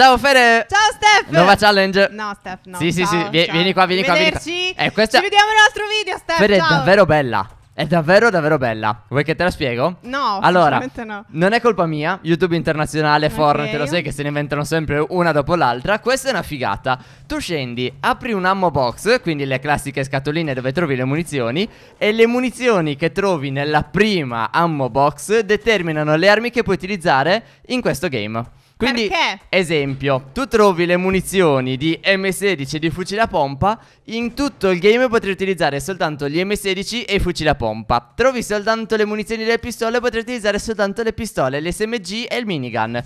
Ciao Fede. Ciao Steph. Nuova challenge. No, Steph, no. Sì, sì, ciao, sì. Vieni, ciao. vieni qua, vieni qua. Vieni qua. Eh, questa... Ci vediamo nel nostro video, Steph. Fede ciao. è davvero bella. È davvero davvero bella. Vuoi che te la spiego? No, allora, no. non è colpa mia. YouTube internazionale, okay. Fortnite, lo sai che se ne inventano sempre una dopo l'altra. Questa è una figata. Tu scendi, apri un ammo box, quindi le classiche scatoline dove trovi le munizioni e le munizioni che trovi nella prima ammo box determinano le armi che puoi utilizzare in questo game. Quindi, Perché? esempio, tu trovi le munizioni di M16 e di fucile a pompa. In tutto il game potrai utilizzare soltanto gli M16 e i fucili a pompa. Trovi soltanto le munizioni delle pistole, potrai utilizzare soltanto le pistole, l'SMG e il minigun.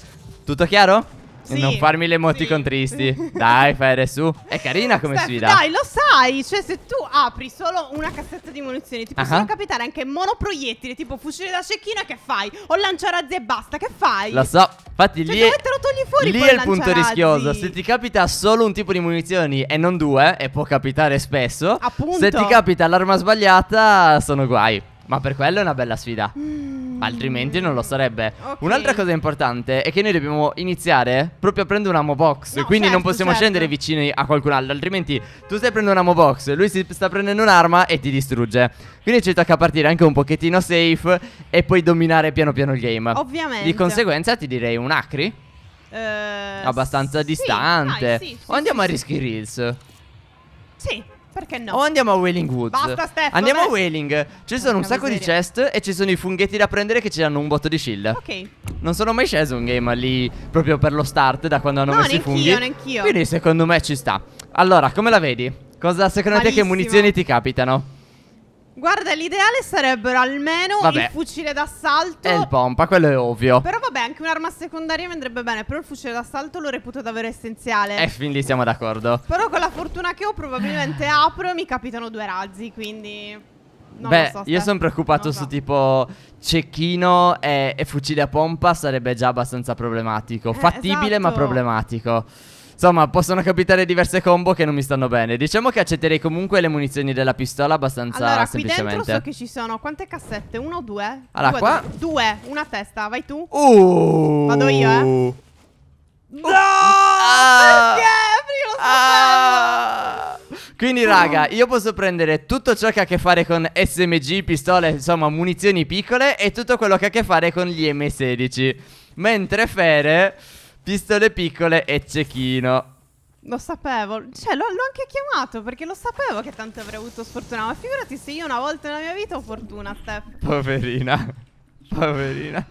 Tutto chiaro? Sì. Non farmi le emoticon sì. tristi. Dai, Fere, su. È carina come Steph, sfida. Dai, lo sai. Cioè, se tu apri solo una cassetta di munizioni, ti possono uh -huh. capitare anche monoproiettili, tipo fucile da cecchina, che fai? O lanciarazzi e basta, che fai? Lo so. Infatti cioè, lì, fuori. lì è il punto rischioso. Se ti capita solo un tipo di munizioni e non due, e può capitare spesso, Appunto. se ti capita l'arma sbagliata, sono guai. Ma per quello è una bella sfida. Mm. Altrimenti non lo sarebbe. Okay. Un'altra cosa importante è che noi dobbiamo iniziare proprio aprendo un ammo box. No, quindi certo, non possiamo certo. scendere vicini a qualcun altro. Altrimenti tu stai prendendo un ammo box, lui si sta prendendo un'arma e ti distrugge. Quindi ci tocca partire anche un pochettino safe e poi dominare piano piano il game. Ovviamente. Di conseguenza ti direi un acri. Eh, abbastanza sì, distante. Dai, sì, sì, o andiamo a rischi reels. Sì. Perché no? O andiamo a Wailing Woods. Basta, Stefano. Andiamo a Wailing. Ci sono un sacco miseria. di chest e ci sono i funghetti da prendere che ci danno un botto di shield. Ok. Non sono mai sceso un game lì proprio per lo start da quando hanno no, messo i funghi. No, neanch'io, neanch'io. Quindi secondo me ci sta. Allora, come la vedi? Cosa secondo Malissimo. te che munizioni ti capitano? Guarda, l'ideale sarebbero almeno vabbè. il fucile d'assalto e il pompa, quello è ovvio. Però vabbè, anche un'arma secondaria mi andrebbe bene, però il fucile d'assalto lo reputo davvero essenziale. E eh, fin lì siamo d'accordo. Però con la fortuna che ho probabilmente apro e mi capitano due razzi, quindi non Beh, so, io sono preoccupato so. su tipo cecchino e, e, fucile a pompa sarebbe già abbastanza problematico. Eh, Fattibile esatto. ma problematico. Insomma possono capitare diverse combo che non mi stanno bene Diciamo che accetterei comunque le munizioni della pistola abbastanza allora, semplicemente Allora qui dentro so che ci sono Quante cassette? Uno o due? Allora due, qua Due, due. una testa Vai tu uh. Vado io eh uh. No uh. Ah. Perché? Perché lo sapevo ah. Quindi raga io posso prendere tutto ciò che ha a che fare con SMG, pistole, insomma munizioni piccole E tutto quello che ha a che fare con gli M16 Mentre Fere Pistole piccole e cecchino. Lo sapevo, cioè l'ho, anche chiamato perché lo sapevo che tanto avrei avuto sfortuna, ma figurati se io una volta nella mia vita ho fortuna, Steph. Poverina, poverina.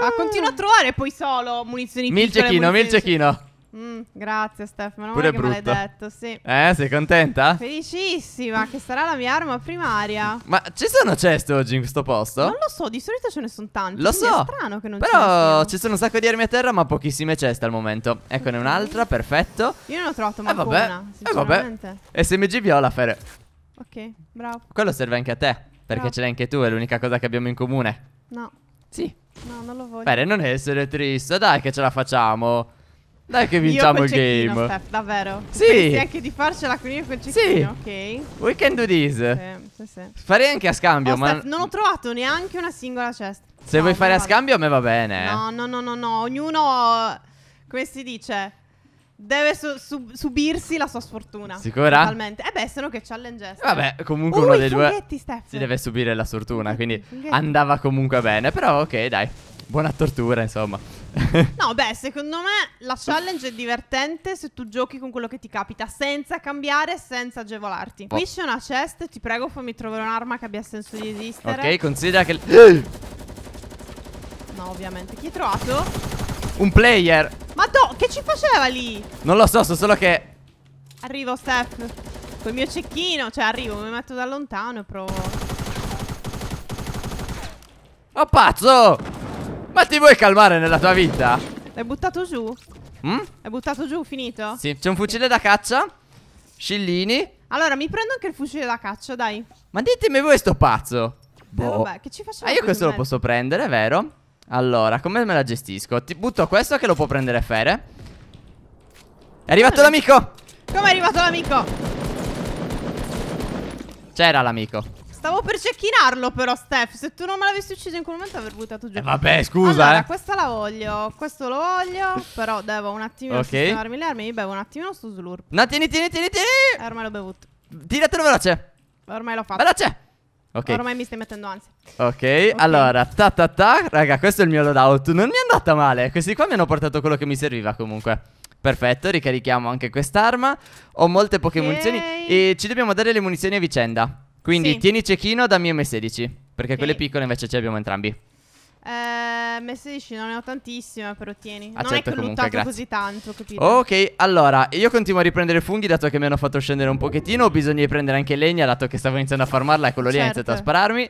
Ma continua a trovare poi solo munizioni mil piccole. Cecchino, mil cecchino, mil cecchino. Mm, grazie Stefano, Pure è che me l'hai detto, sì. Eh, sei contenta? Felicissima, che sarà la mia arma primaria. Ma ci sono ceste oggi in questo posto? Non lo so, di solito ce ne sono tante. Lo so. È strano che non Però ci sono un sacco di armi a terra, ma pochissime ceste al momento. Eccone un'altra, perfetto. Io non ho trovato eh, mai eh, vabbè. Eh vabbè. SMG viola, Fer. Ok, bravo. Quello serve anche a te, perché bravo. ce l'hai anche tu, è l'unica cosa che abbiamo in comune. No. Sì. No, non lo voglio. Bene, non essere triste, dai che ce la facciamo. Dai che vinciamo il game. Steph, davvero. Sì. anche di farcela con io col cecchino. Sì. Ok. We can do this. Sì, sì, sì. Farei anche a scambio, oh, ma... Steph, non ho trovato neanche una singola cesta. Se no, vuoi fare vado. a scambio a me va bene. No, no, no, no, no. Ognuno, come si dice, deve su sub subirsi la sua sfortuna. Sicura? Totalmente. Eh beh, se no che challenge Vabbè, comunque uh, uno dei due Steph. si deve subire la sfortuna, quindi andava comunque bene. Però ok, dai. Buona tortura, insomma no, beh, secondo me la challenge è divertente se tu giochi con quello che ti capita, senza cambiare, senza agevolarti. Qui c'è una chest, ti prego fammi trovare un'arma che abbia senso di esistere. Ok, considera che... No, ovviamente. Chi hai trovato? Un player. Ma no, che ci faceva lì? Non lo so, so solo che... Arrivo, Steph. Col mio cecchino, cioè arrivo, mi metto da lontano e provo. Oh pazzo! Ma ti vuoi calmare nella tua vita? L'hai buttato giù? Mm? L'hai buttato giù, finito? Sì, c'è un fucile da caccia Scillini Allora, mi prendo anche il fucile da caccia, dai Ma ditemi voi sto pazzo eh, Boh eh, vabbè, che ci facciamo? Ah, io questo lo posso prendere, vero? Allora, come me la gestisco? Ti butto questo che lo può prendere Fere È arrivato l'amico Come è arrivato l'amico? C'era l'amico Stavo per cecchinarlo però, Steph. Se tu non me l'avessi ucciso in quel momento avrei buttato giù. Eh, vabbè, scusa. Allora, eh. questa la voglio. Questo lo voglio. Però devo un attimino okay. sistemarmi le armi. Mi bevo un attimino sto slurp. No, tieni, tieni, tieni, tieni. Eh, ormai l'ho bevuto. Tiratelo veloce. Ormai l'ho fatto. Veloce. Okay. Ormai mi stai mettendo ansia. Okay, ok, allora, ta ta ta. Raga, questo è il mio loadout. Non mi è andata male. Questi qua mi hanno portato quello che mi serviva comunque. Perfetto, ricarichiamo anche quest'arma. Ho molte poche okay. munizioni. E ci dobbiamo dare le munizioni a vicenda. Quindi Sì. tieni cecchino, dammi M16. Perché Sì. quelle piccole invece ce le abbiamo entrambi. Eh, M16 non ne ho tantissime, però tieni. non è che ho comunque, luttato così tanto, capito? Ok, allora, io continuo a riprendere funghi dato che mi hanno fatto scendere un pochettino. Ho bisogno di prendere anche legna dato che stavo iniziando a farmarla e quello lì ha iniziato a spararmi.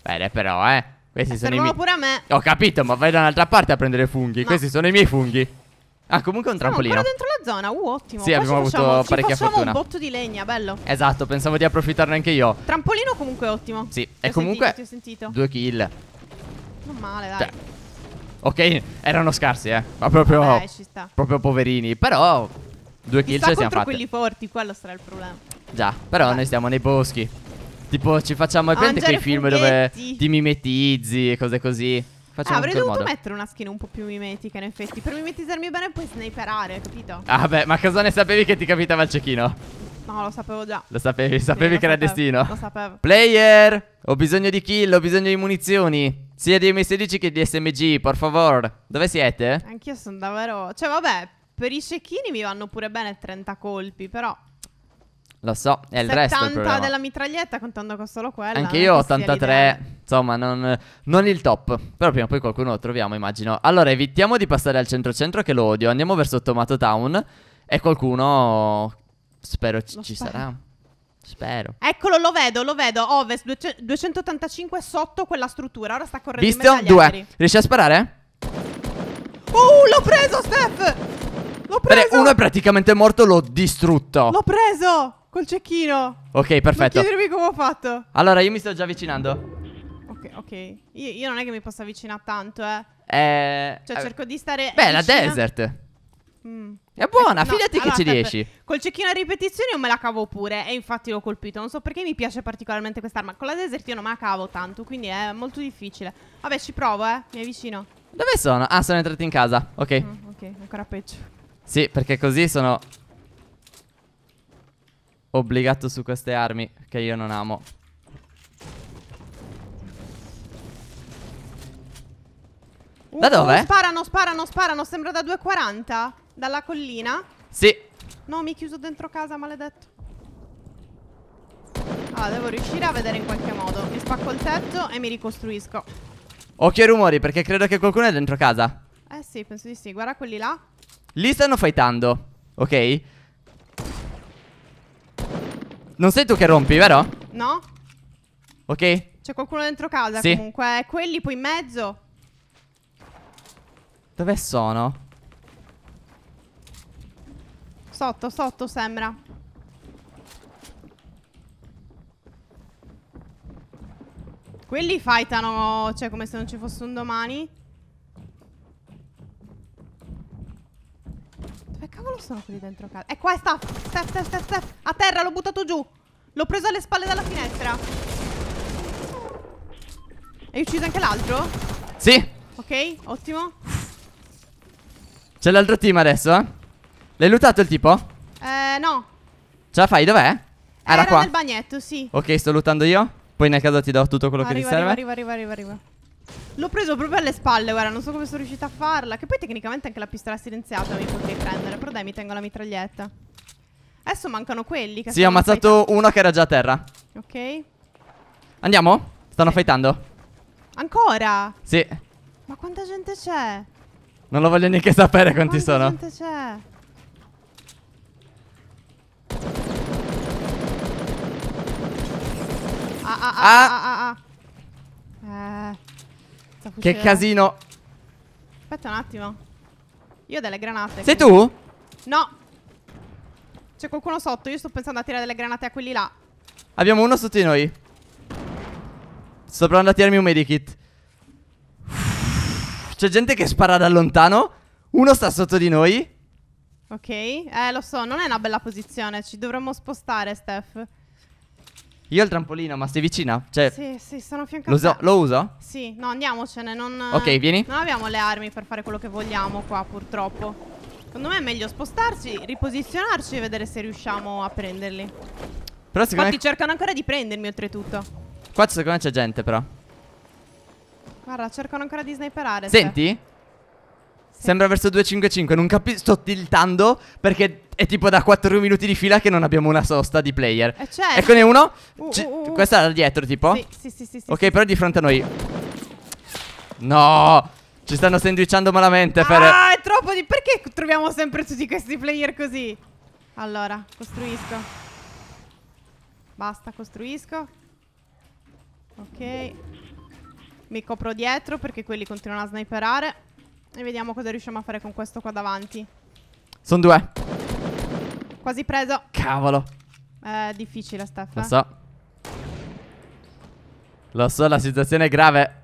Bene, però, eh. Questi eh, sono i Servono miei. pure a me. Ho capito, ma vai da un'altra parte a prendere funghi. No. Questi sono i miei funghi. Ah, comunque è un trampolino. No, dentro la zona, uh, ottimo. Sì, Poi abbiamo avuto facciamo, parecchia facciamo fortuna. un botto di legna, bello. Esatto, pensavo di approfittarne anche io. Trampolino comunque ottimo. Sì, ti e comunque sentito, due kill. Non male, dai. Cioè, ok, erano scarsi, eh. Ma proprio Vabbè, ci sta. proprio poverini, però due kill ce li siamo fatti. quelli forti, quello sarà il problema. Già, però Vabbè. noi stiamo nei boschi. Tipo ci facciamo i quei film dove ti mimetizzi e cose così. Facciamo eh, avrei dovuto modo. mettere una skin un po' più mimetica, in effetti. Per mimetizzarmi bene puoi sniperare, capito? Ah, beh, ma cosa ne sapevi che ti capitava il cecchino? No, lo sapevo già. Lo sapevi, sapevi sì, che era sapevo, destino. Lo sapevo. Player, ho bisogno di kill, ho bisogno di munizioni. Sia di M16 che di SMG, por favor. Dove siete? Anch'io sono davvero... Cioè, vabbè, per i cecchini mi vanno pure bene 30 colpi, però... Lo so, è il resto del problema. della mitraglietta contando con solo quella. Anche eh, io ho 83, insomma, non, non, il top. Però prima o poi qualcuno lo troviamo, immagino. Allora, evitiamo di passare al centro-centro che lo odio. Andiamo verso Tomato Town e qualcuno spero ci, ci sarà. Spero. Eccolo, lo vedo, lo vedo. Ovest 285 sotto quella struttura. Ora sta correndo Visto? Due. Aerei. Riesci a sparare? Oh, l'ho preso, Steph! L'ho preso! uno è praticamente morto, l'ho distrutto. L'ho preso! Col cecchino. Ok, perfetto. Non chiedermi come ho fatto. Allora, io mi sto già avvicinando. Ok, ok. Io, io non è che mi posso avvicinare tanto, eh. Eh, cioè, eh, cerco di stare. Beh, la desert. Mm. È buona, eh, no, fidati allora, che ci riesci. Col cecchino a ripetizione io me la cavo pure. E infatti l'ho colpito. Non so perché mi piace particolarmente quest'arma. Con la desert io non me la cavo tanto. Quindi è molto difficile. Vabbè, ci provo, eh. Mi avvicino. Dove sono? Ah, sono entrati in casa. Ok. Mm, ok, ancora peggio. Sì, perché così sono obbligato su queste armi che io non amo. da uh, dove? Sparano, sparano, sparano. Sembra da 2,40. Dalla collina. Sì. No, mi chiuso dentro casa, maledetto. Ah, devo riuscire a vedere in qualche modo. Mi spacco il tetto e mi ricostruisco. Occhio ai rumori, perché credo che qualcuno è dentro casa. Eh sì, penso di sì. Guarda quelli là. Lì stanno fightando, ok? Non sei tu che rompi, vero? No. Ok. C'è qualcuno dentro casa sì. comunque. Eh, quelli poi in mezzo. Dove sono? Sotto, sotto sembra. Quelli fightano, cioè come se non ci fosse un domani. Dove sono quelli dentro casa? È qua, è Steph. Steph, Steph, Steph, Steph. A terra, l'ho buttato giù. L'ho preso alle spalle dalla finestra. Hai ucciso anche l'altro? Sì. Ok, ottimo. C'è l'altro team adesso, eh? L'hai lootato il tipo? Eh, no. Ce la fai? Dov'è? Era, Era qua. nel bagnetto, sì. Ok, sto lootando io. Poi nel caso ti do tutto quello arriva, che ti serve. Arriva, arriva, arriva, arriva. L'ho preso proprio alle spalle, guarda, non so come sono riuscita a farla. Che poi tecnicamente anche la pistola silenziata mi potrei prendere, però dai, mi tengo la mitraglietta. Adesso mancano quelli che Sì, ho ammazzato fight... uno che era già a terra. Ok. Andiamo? Stanno sì. fightando. Ancora? Sì. Ma quanta gente c'è? Non lo voglio neanche sapere quanti quanta sono. Quanta gente c'è? Ah, ah, ah, ah. ah, ah. ah. Eh questa fucile. Che casino. Aspetta un attimo. Io ho delle granate. Sei quindi. tu? No. C'è qualcuno sotto. Io sto pensando a tirare delle granate a quelli là. Abbiamo uno sotto di noi. Sto provando a tirarmi un medikit. C'è gente che spara da lontano. Uno sta sotto di noi. Ok, eh lo so, non è una bella posizione, ci dovremmo spostare Steph io al trampolino, ma stai vicina? Cioè, Sì, sì, sono a fianco a lo, so- lo uso? Sì, no, andiamocene. Non, Ok, vieni. Non abbiamo le armi per fare quello che vogliamo qua, purtroppo. Secondo me è meglio spostarci, riposizionarci e vedere se riusciamo a prenderli. Però secondo Infatti me. cercano ancora di prendermi, oltretutto. Qua secondo me c'è gente, però. Guarda, cercano ancora di sniperare. Senti? Senti? Sembra verso 2.55, non capisco, sto tiltando perché è tipo da 4 minuti di fila che non abbiamo una sosta di player. Eh certo. Eccone uno. Uh, uh, uh. Questa da dietro tipo? Sì, sì, sì, sì Ok, sì, però sì. di fronte a noi. No! Ci stanno sandwicciando malamente ah, per... Ah, è troppo di... Perché troviamo sempre tutti questi player così? Allora, costruisco. Basta, costruisco. Ok. Mi copro dietro perché quelli continuano a sniperare. E vediamo cosa riusciamo a fare con questo qua davanti. Sono due. Quasi preso. Cavolo. È eh, difficile, Steph. Lo so. Lo so, la situazione è grave.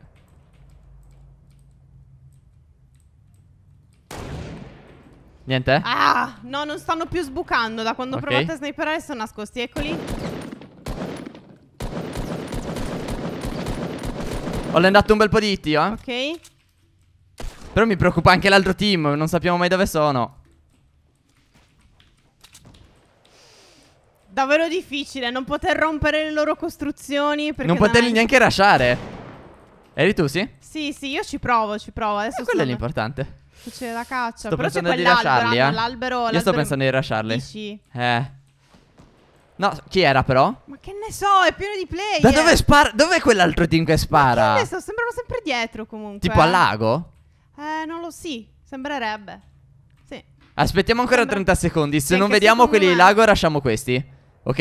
Niente? Ah, no, non stanno più sbucando. Da quando okay. ho a sniperare sono nascosti. Eccoli. Ho lendato un bel po' di hit io, eh. Ok. Però mi preoccupa anche l'altro team Non sappiamo mai dove sono Davvero difficile Non poter rompere le loro costruzioni Non poterli dai... neanche lasciare Eri tu, sì? Sì, sì, io ci provo, ci provo Adesso eh, Quello è l'importante C'è la caccia Sto Però pensando di lasciarli, eh. eh L'albero Io sto pensando di lasciarli Dici? Eh No, chi era però? Ma che ne so, è pieno di player Da dove spara? Dov'è quell'altro team che spara? Ma che ne so, sembrano sempre dietro comunque Tipo al eh. lago? Eh, non lo si. Sembrerebbe. Sì. Aspettiamo ancora Sembra... 30 secondi. Se sì, non vediamo quelli me... di lago, lasciamo questi. Ok?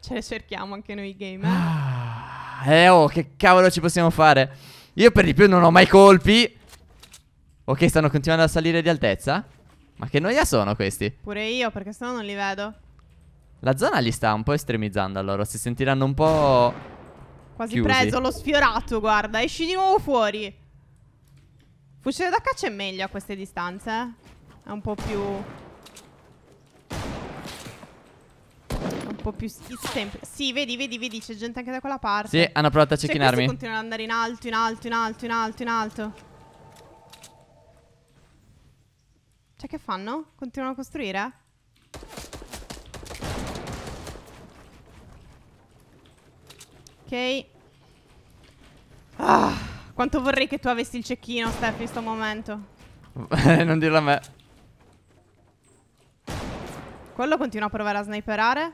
Ce le cerchiamo anche noi gamer. Eh. Ah, eh, oh, che cavolo ci possiamo fare? Io per di più non ho mai colpi. Ok, stanno continuando a salire di altezza. Ma che noia sono questi? Pure io, perché sennò non li vedo. La zona li sta un po' estremizzando allora. Si sentiranno un po'. Quasi chiusi. preso, l'ho sfiorato, guarda. Esci di nuovo fuori. Fucile da caccia è meglio a queste distanze. Eh. È un po' più... Un po' più sempre. Sì, vedi, vedi, vedi, c'è gente anche da quella parte. Sì, hanno provato a cecchinarmi. Cioè, continuano ad andare in alto, in alto, in alto, in alto, in alto. Cioè, che fanno? Continuano a costruire? Ok. Ah. Quanto vorrei che tu avessi il cecchino, Steph, in sto momento. non dirlo a me. Quello continua a provare a sniperare.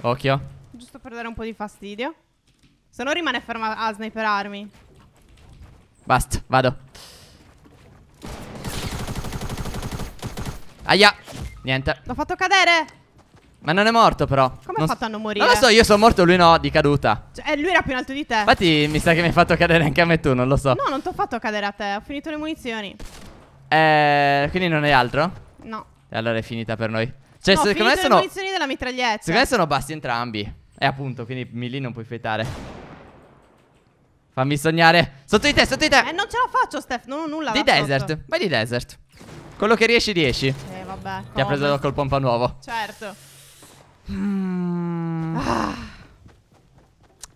Occhio. Giusto per dare un po' di fastidio. Se no rimane ferma a sniperarmi. Basta, vado. Aia. Niente. L'ho fatto cadere. Ma non è morto però. Come non ha fatto a non morire? Non lo so, io sono morto, lui no, di caduta. Cioè, eh, lui era più in alto di te. Infatti mi sa che mi hai fatto cadere anche a me tu, non lo so. No, non ti ho fatto cadere a te, ho finito le munizioni. Eh, quindi non hai altro? No. E allora è finita per noi. Cioè, no, secondo me sono... ho finito le munizioni della mitraglietta. Secondo me sono bassi entrambi. E eh, appunto, quindi lì non puoi fetare. Fammi sognare. Sotto di te, sotto di te. Eh, non ce la faccio, Steph, non ho nulla. Di desert, sotto. vai di desert. Quello che riesci, riesci. Eh, vabbè. Ti come? ha preso col pompa nuovo. Certo. Mm. Ah.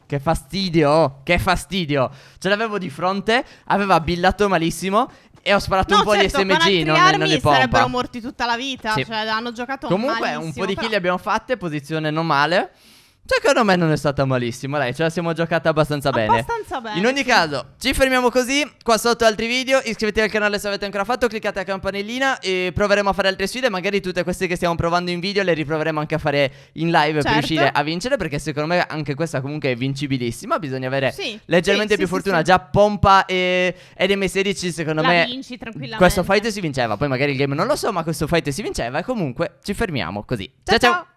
Che fastidio, che fastidio. Ce l'avevo di fronte, aveva billato malissimo e ho sparato no, un po' certo, di SMG, non, armi non li pompa. sarebbero morti tutta la vita, sì. cioè hanno giocato Comunque un po' di però... kill li abbiamo fatte, posizione non male. Cioè, secondo me non è stata malissimo, dai, ce la siamo giocata abbastanza bene. Abbastanza bene. In ogni caso, ci fermiamo così. Qua sotto altri video, iscrivetevi al canale se avete ancora fatto, cliccate la campanellina e proveremo a fare altre sfide. Magari tutte queste che stiamo provando in video le riproveremo anche a fare in live certo. per riuscire a vincere, perché secondo me anche questa comunque è vincibilissima. Bisogna avere sì. leggermente sì, più sì, fortuna. Già Pompa e EDM16, secondo la me... vinci tranquillamente. Questo fight si vinceva, poi magari il game non lo so, ma questo fight si vinceva e comunque ci fermiamo così. ciao! ciao. ciao.